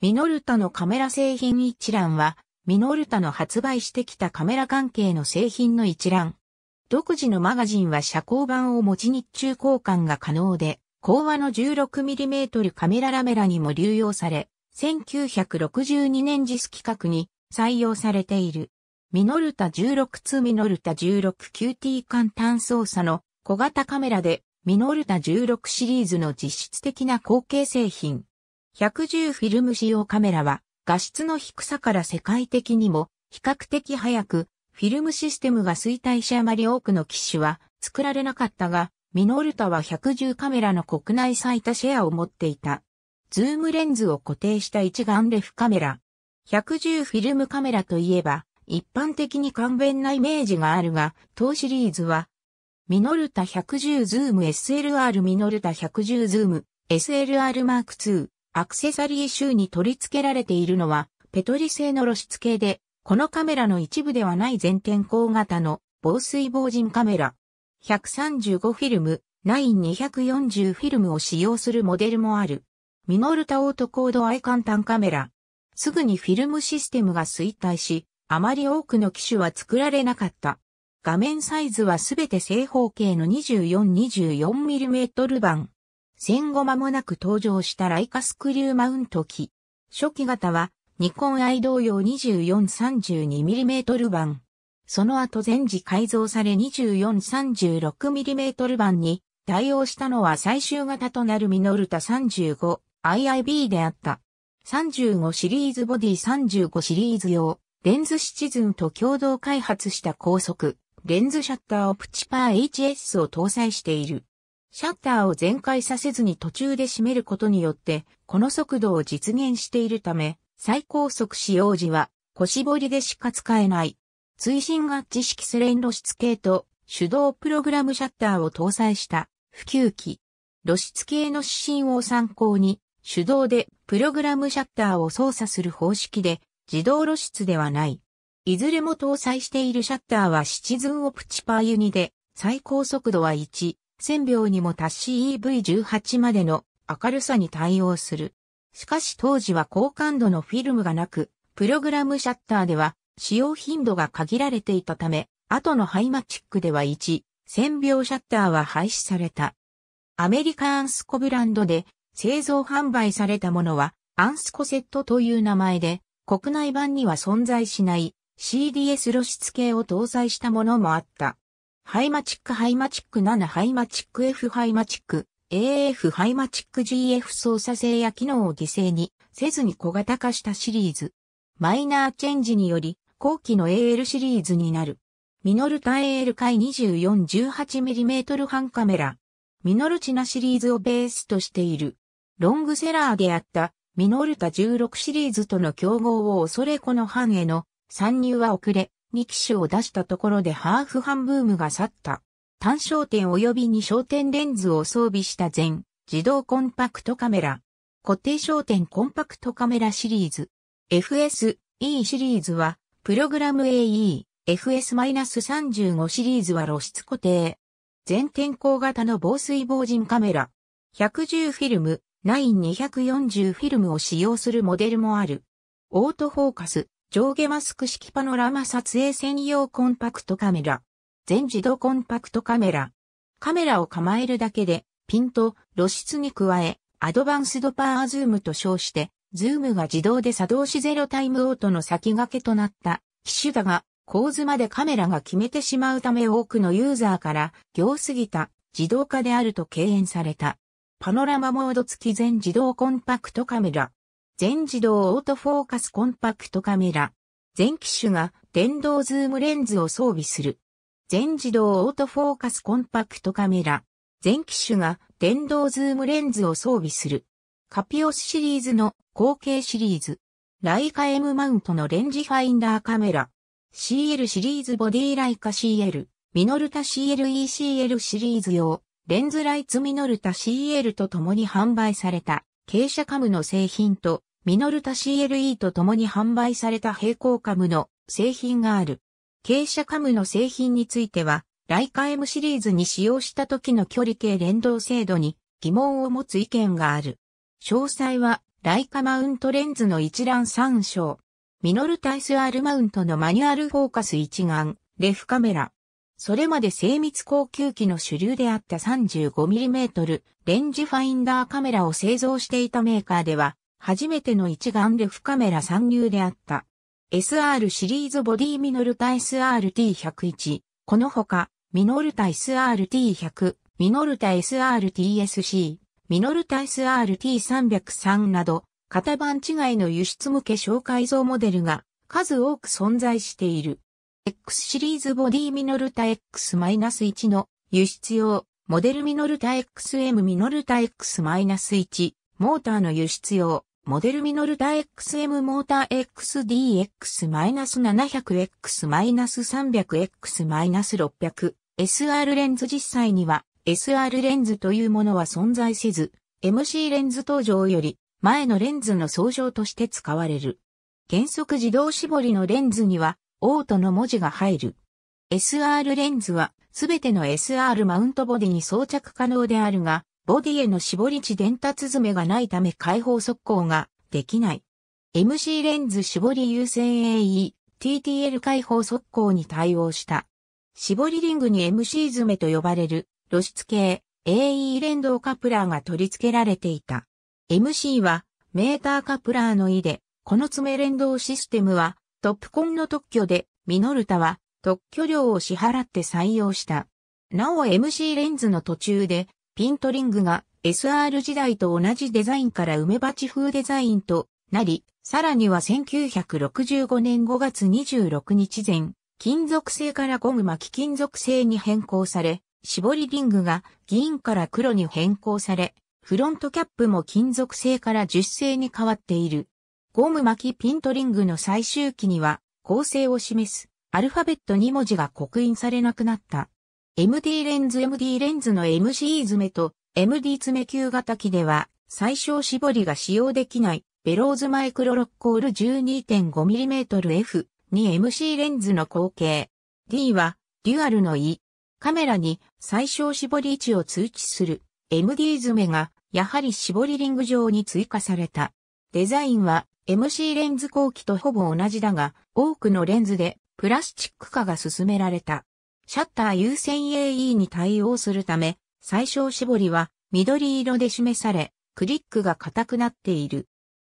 ミノルタのカメラ製品一覧は、ミノルタの発売してきたカメラ関係の製品の一覧。独自のマガジンは遮光板を持ち日中交換が可能で、講話の 16mm カメララメラにも流用され、1962年実企画に採用されている。ミノルタ16 2ミノルタ 16QT 簡単操作の小型カメラでミノルタ16シリーズの実質的な後継製品。110フィルム使用カメラは画質の低さから世界的にも比較的早くフィルムシステムが衰退しあまり多くの機種は作られなかったが、ミノルタは110カメラの国内最多シェアを持っていた。ズームレンズを固定した一眼レフカメラ。110フィルムカメラといえば、一般的に簡便なイメージがあるが、当シリーズは、ミノルタ110ズーム SLR ミノルタ110ズーム SLR Mark II アクセサリー集に取り付けられているのは、ペトリ製の露出系で、このカメラの一部ではない全天候型の防水防塵カメラ。135フィルム、9240フィルムを使用するモデルもある。ミノルタオートコードアイ簡単カメラ。すぐにフィルムシステムが衰退し、あまり多くの機種は作られなかった。画面サイズはすべて正方形の 24-24mm 版。戦後間もなく登場したライカスクリューマウント機。初期型はニコンアイ同様 2432mm 版。その後全時改造され 2436mm 版に対応したのは最終型となるミノルタ 35IIB であった。35シリーズボディ35シリーズ用、レンズシチズンと共同開発した高速、レンズシャッターオプチパー HS を搭載している。シャッターを全開させずに途中で閉めることによって、この速度を実現しているため、最高速使用時は、腰りでしか使えない。追伸合致式セレン露出系と手動プログラムシャッターを搭載した普及機。露出系の指針を参考に、手動でプログラムシャッターを操作する方式で、自動露出ではない。いずれも搭載しているシャッターはシチズンオプチパーユニで、最高速度は1、1000秒にも達し EV18 までの明るさに対応する。しかし当時は高感度のフィルムがなく、プログラムシャッターでは使用頻度が限られていたため、後のハイマチックでは1、1000秒シャッターは廃止された。アメリカアンスコブランドで製造販売されたものはアンスコセットという名前で国内版には存在しない CDS 露出系を搭載したものもあった。ハイマチックハイマチック7ハイマチック F ハイマチック AF ハイマチック GF 操作性や機能を犠牲にせずに小型化したシリーズ。マイナーチェンジにより後期の AL シリーズになる。ミノルタ AL 回 24-18mm 半カメラ。ミノルチナシリーズをベースとしている。ロングセラーであったミノルタ16シリーズとの競合を恐れこの半への参入は遅れ、ミ機種を出したところでハーフハンブームが去った。単焦点及び二焦点レンズを装備した全自動コンパクトカメラ。固定焦点コンパクトカメラシリーズ。FS-E シリーズは、プログラム AE、FS-35 シリーズは露出固定。全天候型の防水防塵カメラ。110フィルム、9240フィルムを使用するモデルもある。オートフォーカス、上下マスク式パノラマ撮影専用コンパクトカメラ。全自動コンパクトカメラ。カメラを構えるだけで、ピント、露出に加え、アドバンスドパーズームと称して、ズームが自動で作動しゼロタイムオートの先駆けとなった機種だが、構図までカメラが決めてしまうため多くのユーザーから、行すぎた自動化であると敬遠された。パノラマモード付き全自動コンパクトカメラ。全自動オートフォーカスコンパクトカメラ。全機種が電動ズームレンズを装備する。全自動オートフォーカスコンパクトカメラ。全機種が電動ズームレンズを装備する。カピオスシリーズの後継シリーズ。ライカ M マウントのレンジファインダーカメラ。CL シリーズボディライカ CL。ミノルタ CLECL シリーズ用。レンズライツミノルタ CL と共に販売された。傾斜カムの製品とミノルタ CLE と共に販売された平行カムの製品がある。傾斜カムの製品については、ライカ M シリーズに使用した時の距離計連動精度に疑問を持つ意見がある。詳細は、ライカマウントレンズの一覧参照。ミノルタ SR マウントのマニュアルフォーカス一眼、レフカメラ。それまで精密高級機の主流であった 35mm レンジファインダーカメラを製造していたメーカーでは、初めての一眼レフカメラ参入であった。SR シリーズボディミノルタ SRT101、このほか、ミノルタ SRT100、ミノルタ SRTSC、ミノルタ SRT303 など、型番違いの輸出向け小改造モデルが数多く存在している。X シリーズボディミノルタ X-1 の輸出用、モデルミノルタ XM ミノルタ X-1、モーターの輸出用、モデルミノルタ XM モーター XDX-700X-300X-600 SR レンズ実際には SR レンズというものは存在せず MC レンズ登場より前のレンズの総称として使われる。原則自動絞りのレンズにはオートの文字が入る。SR レンズはすべての SR マウントボディに装着可能であるが、ボディへの絞り値伝達詰めがないため解放速攻ができない。MC レンズ絞り優先 AE、TTL 解放速攻に対応した。絞りリングに MC 詰めと呼ばれる露出系 AE 連動カプラーが取り付けられていた。MC はメーターカプラーの意で、この爪連動システムはトップコンの特許でミノルタは特許料を支払って採用した。なお MC レンズの途中でピントリングが SR 時代と同じデザインから梅鉢風デザインとなり、さらには1965年5月26日前、金属製からゴム巻き金属製に変更され、絞りリングが銀から黒に変更され、フロントキャップも金属製から樹脂製に変わっている。ゴム巻きピントリングの最終期には、構成を示すアルファベット2文字が刻印されなくなった。MD レンズ MD レンズの MC 爪と MD 爪旧型機では最小絞りが使用できないベローズマイクロロッコール 12.5mmF に MC レンズの後継 D はデュアルの E カメラに最小絞り位置を通知する MD 爪がやはり絞りリング上に追加されたデザインは MC レンズ後期とほぼ同じだが多くのレンズでプラスチック化が進められたシャッター優先 AE に対応するため、最小絞りは緑色で示され、クリックが硬くなっている。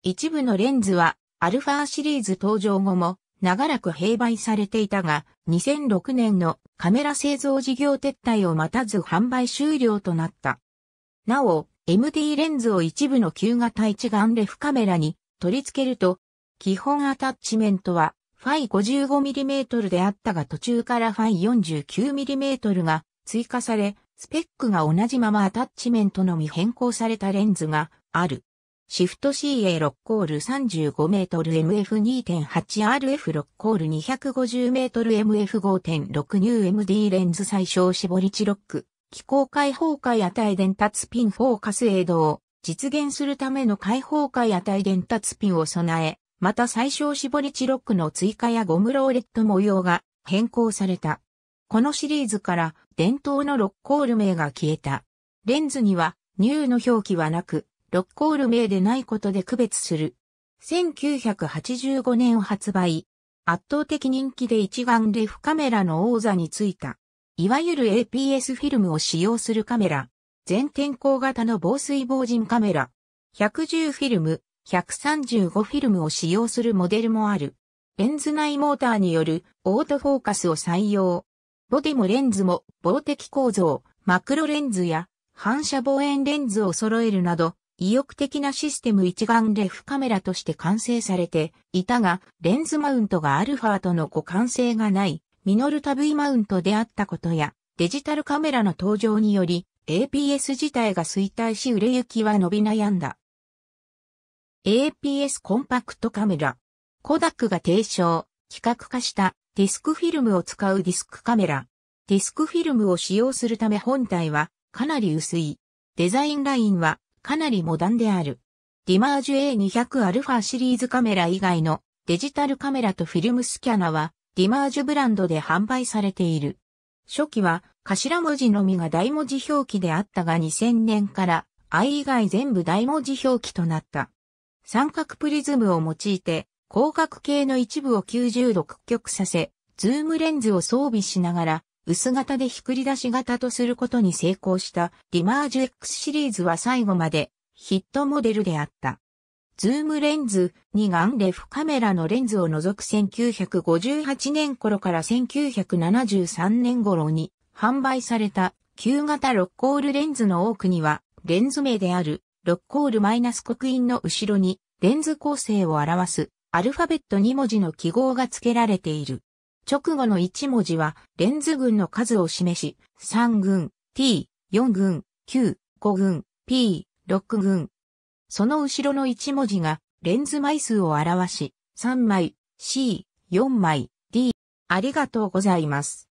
一部のレンズは、アルファシリーズ登場後も、長らく併売されていたが、2006年のカメラ製造事業撤退を待たず販売終了となった。なお、MD レンズを一部の旧型一眼レフカメラに取り付けると、基本アタッチメントはファイ 55mm であったが途中からファイ 49mm が追加され、スペックが同じままアタッチメントのみ変更されたレンズがある。シフト CA6 コール 35mmMF2.8RF6 コール 250mmMF5.6NewMD レンズ最小絞り値ロック、気候開放解値伝達ピンフォーカスエイドを実現するための開放解値伝達ピンを備え、また最小絞りチロックの追加やゴムローレット模様が変更された。このシリーズから伝統のロッコール名が消えた。レンズにはニューの表記はなく、ロッコール名でないことで区別する。1985年発売。圧倒的人気で一眼レフカメラの王座についた。いわゆる APS フィルムを使用するカメラ。全天候型の防水防塵カメラ。110フィルム、135フィルムを使用するモデルもある。レンズ内モーターによるオートフォーカスを採用。ボディもレンズも防滴構造、マクロレンズや反射望遠レンズを揃えるなど、意欲的なシステム一眼レフカメラとして完成されていたが、レンズマウントがアルファとの互換性がない、ミノルタ V マウントであったことや、デジタルカメラの登場により、APS 自体が衰退し売れ行きは伸び悩んだ。APS コンパクトカメラ。コダックが提唱、企画化したディスクフィルムを使うディスクカメラ。ディスクフィルムを使用するため本体はかなり薄い。デザインラインはかなりモダンである。ディマージュ A200α シリーズカメラ以外のデジタルカメラとフィルムスキャナはディマージュブランドで販売されている。初期は頭文字のみが大文字表記であったが2000年から I 以外全部大文字表記となった。三角プリズムを用いて、広角系の一部を90度屈曲させ、ズームレンズを装備しながら、薄型でひっくり出し型とすることに成功したリマージュ X シリーズは最後までヒットモデルであった。ズームレンズ2眼レフカメラのレンズを除く1958年頃から1973年頃に販売された旧型6コールレンズの多くにはレンズ名である6コールマイナス刻印の後ろに、レンズ構成を表す、アルファベット2文字の記号が付けられている。直後の1文字は、レンズ群の数を示し、3群、t、4群、q、5群、p、6群。その後ろの1文字が、レンズ枚数を表し、3枚、c、4枚、d。ありがとうございます。